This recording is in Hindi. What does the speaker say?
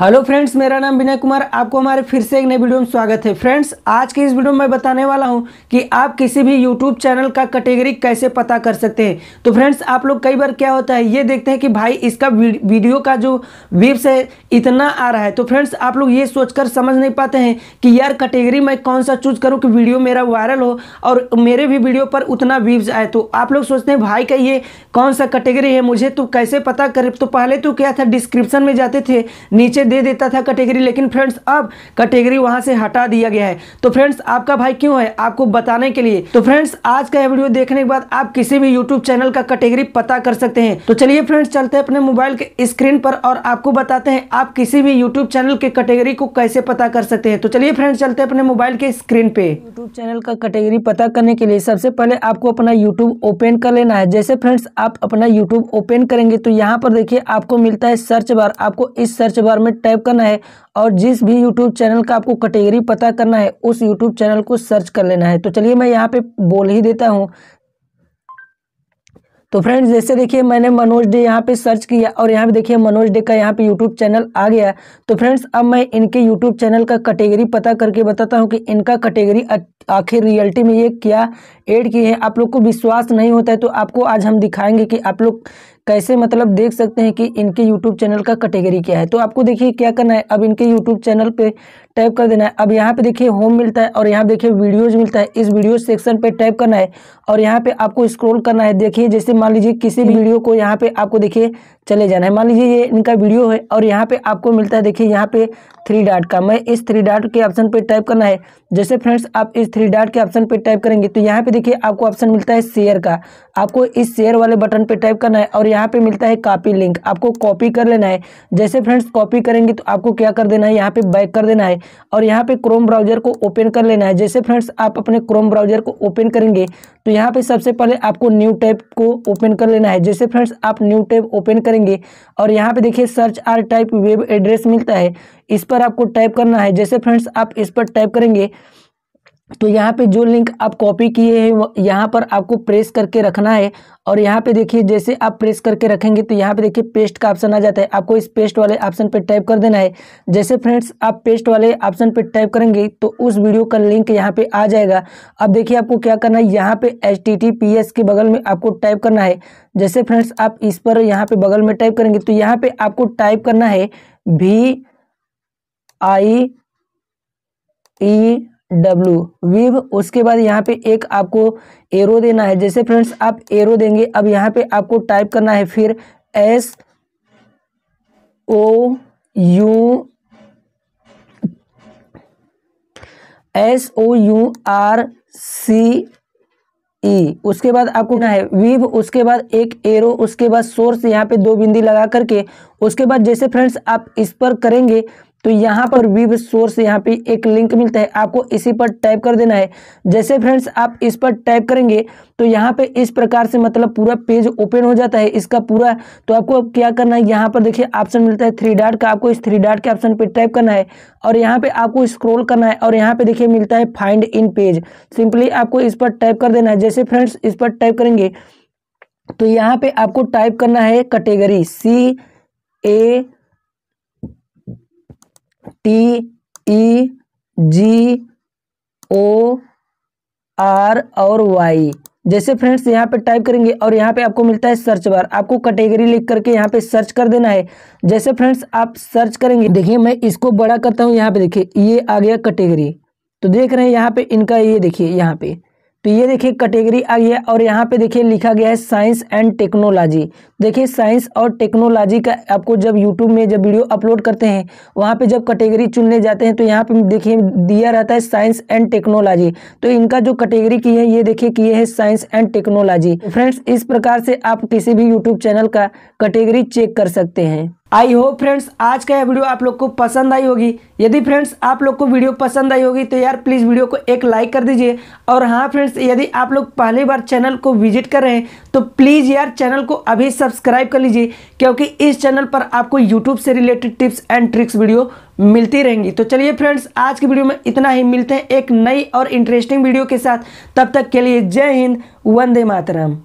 हेलो फ्रेंड्स मेरा नाम विनय कुमार आपको हमारे फिर से एक नए वीडियो में स्वागत है फ्रेंड्स आज के इस वीडियो में मैं बताने वाला हूं कि आप किसी भी यूट्यूब चैनल का कैटेगरी कैसे पता कर सकते हैं तो फ्रेंड्स आप लोग कई बार क्या होता है ये देखते हैं कि भाई इसका वीडियो का जो व्यूस है इतना आ रहा है तो फ्रेंड्स आप लोग ये सोचकर समझ नहीं पाते हैं कि यार कैटेगरी मैं कौन सा चूज करूँ कि वीडियो मेरा वायरल हो और मेरे भी वीडियो पर उतना व्यूज आए तो आप लोग सोचते हैं भाई का ये कौन सा कैटेगरी है मुझे तो कैसे पता कर तो पहले तो क्या था डिस्क्रिप्शन में जाते थे नीचे दे देता था कैटेगरी लेकिन फ्रेंड्स अब कैटेगरी वहां से हटा दिया गया है तो फ्रेंड्स आपका भाई क्यों है आपको बताने के लिए तो फ्रेंड्स आज का वीडियो देखने के बाद आप किसी भी यूट्यूब चैनल का कैटेगरी पता कर सकते हैं तो चलिए फ्रेंड्स चलते हैं अपने मोबाइल के स्क्रीन पर और आपको बताते हैं आप किसी भी यूट्यूब चैनल के कैटेगरी को कैसे पता कर सकते हैं तो चलिए फ्रेंड्स चलते हैं अपने मोबाइल के स्क्रीन पे यूट्यूब चैनल का कैटेगरी पता करने के लिए सबसे पहले आपको अपना यूट्यूब ओपन कर लेना है जैसे फ्रेंड्स आप अपना यूट्यूब ओपन करेंगे तो यहाँ पर देखिए आपको मिलता है सर्च बार आपको इस सर्च बार में टाइप करना है और जिस भी यूट्यूब चैनल का आपको कैटेगरी पता करना है उस यूट्यूब चैनल को सर्च कर लेना है तो चलिए मैं यहाँ पे बोल ही देता हूँ तो फ्रेंड्स जैसे देखिए मैंने मनोज डे यहाँ पे सर्च किया और यहाँ पे देखिए मनोज डे का यहाँ पे यूट्यूब चैनल आ गया तो फ्रेंड्स अब मैं इनके यूट्यूब चैनल का कैटेगरी पता करके बताता हूँ कि इनका कैटेगरी आखिर रियलिटी में ये क्या ऐड की है आप लोग को विश्वास नहीं होता है तो आपको आज हम दिखाएंगे कि आप लोग कैसे मतलब देख सकते हैं कि इनके यूट्यूब चैनल का कैटेगरी क्या है तो आपको देखिए क्या करना है अब इनके यूट्यूब चैनल पे टाइप कर देना है अब यहाँ पे देखिए होम मिलता है और यहाँ देखिए वीडियोज मिलता है इस वीडियो सेक्शन पे टाइप करना है और यहाँ पे आपको स्क्रोल करना है देखिए जैसे मान लीजिए किसी वीडियो को यहाँ पे आपको देखिए चले जाना है मान लीजिए ये इनका वीडियो है और यहाँ पे आपको मिलता है देखिए यहाँ पे थ्री डॉट का मैं इस थ्री डॉट के ऑप्शन पे टाइप करना है जैसे फ्रेंड्स आप इस थ्री डॉट के ऑप्शन पे टाइप करेंगे तो यहाँ पे देखिए आपको ऑप्शन मिलता है शेयर का आपको इस शेयर वाले बटन पे टाइप करना है और यहाँ पे मिलता है कॉपी लिंक आपको कॉपी कर लेना है जैसे फ्रेंड्स कॉपी करेंगे तो आपको क्या कर देना है यहाँ पे बैक कर देना है और यहाँ पे क्रोम ब्राउजर को ओपन कर लेना है जैसे फ्रेंड्स आप अपने क्रोम ब्राउजर को ओपन करेंगे तो यहाँ पे सबसे पहले आपको न्यू टैब को ओपन कर लेना है जैसे फ्रेंड्स आप न्यू टैब ओपन करेंगे और यहाँ पे देखिए search or type web address मिलता है इस पर आपको टाइप करना है जैसे फ्रेंड्स आप इस पर टाइप करेंगे तो यहाँ पे जो लिंक आप कॉपी किए हैं यहाँ पर आपको प्रेस करके रखना है और यहाँ पे देखिए जैसे आप प्रेस करके रखेंगे तो यहाँ पे देखिए पेस्ट का ऑप्शन आ जाता है आपको इस पेस्ट वाले ऑप्शन पे टाइप कर देना है जैसे फ्रेंड्स आप पेस्ट वाले ऑप्शन पे टाइप करेंगे तो उस वीडियो का लिंक यहाँ पे आ जाएगा अब देखिए आपको क्या करना है यहाँ पे एच के बगल में आपको टाइप करना है जैसे फ्रेंड्स आप इस पर यहाँ पे बगल में टाइप करेंगे तो यहाँ पे आपको टाइप करना है V I E W view उसके बाद यहाँ पे एक आपको एरो देना है जैसे फ्रेंड्स आप एरो देंगे अब यहाँ पे आपको टाइप करना है फिर S O U S O U R C E उसके बाद आपको ना है वीव उसके बाद एक एरो उसके बाद सोर्स यहाँ पे दो बिंदी लगा करके उसके बाद जैसे फ्रेंड्स आप इस पर करेंगे तो यहाँ पर विव सोर्स यहाँ पे एक लिंक मिलता है आपको इसी पर टाइप कर देना है जैसे फ्रेंड्स आप इस पर टाइप करेंगे तो यहाँ पे इस प्रकार से मतलब पूरा पेज ओपन हो जाता है इसका पूरा तो आपको अब क्या करना है यहाँ पर देखिए ऑप्शन मिलता है थ्री डाट का आपको इस थ्री डाट के ऑप्शन पे टाइप करना है और यहाँ पे आपको स्क्रोल करना है और यहाँ पे देखिए मिलता है फाइंड इन पेज सिंपली आपको इस पर टाइप कर देना है जैसे फ्रेंड्स इस पर टाइप करेंगे तो यहाँ पे आपको टाइप करना है category C A T E G O R और वाई जैसे फ्रेंड्स यहाँ पे टाइप करेंगे और यहाँ पे आपको मिलता है सर्च बार आपको कैटेगरी लिख करके यहाँ पे सर्च कर देना है जैसे फ्रेंड्स आप सर्च करेंगे देखिए मैं इसको बड़ा करता हूँ यहाँ पे देखिए ये आ गया कैटेगरी तो देख रहे हैं यहाँ पे इनका ये देखिए यहाँ पे तो ये देखिए कैटेगरी आ गया और यहाँ पे देखिए लिखा गया है साइंस एंड टेक्नोलॉजी देखिए साइंस और टेक्नोलॉजी का आपको जब यूट्यूब में जब वीडियो अपलोड करते हैं वहाँ पे जब कैटेगरी चुनने जाते हैं तो यहाँ पे देखिए दिया रहता है साइंस एंड टेक्नोलॉजी तो इनका जो कैटेगरी की है ये देखिए किए है साइंस एंड टेक्नोलॉजी फ्रेंड्स इस प्रकार से आप किसी भी यूट्यूब चैनल का कैटेगरी चेक कर सकते हैं आई होप फ्रेंड्स आज का यह वीडियो आप लोग को पसंद आई होगी यदि फ्रेंड्स आप लोग को वीडियो पसंद आई होगी तो यार प्लीज़ वीडियो को एक लाइक कर दीजिए और हाँ फ्रेंड्स यदि आप लोग पहली बार चैनल को विजिट कर रहे हैं तो प्लीज़ यार चैनल को अभी सब्सक्राइब कर लीजिए क्योंकि इस चैनल पर आपको यूट्यूब से related tips and tricks video मिलती रहेंगी तो चलिए फ्रेंड्स आज की वीडियो में इतना ही मिलते हैं एक नई और इंटरेस्टिंग वीडियो के साथ तब तक के लिए जय हिंद वंदे मातरम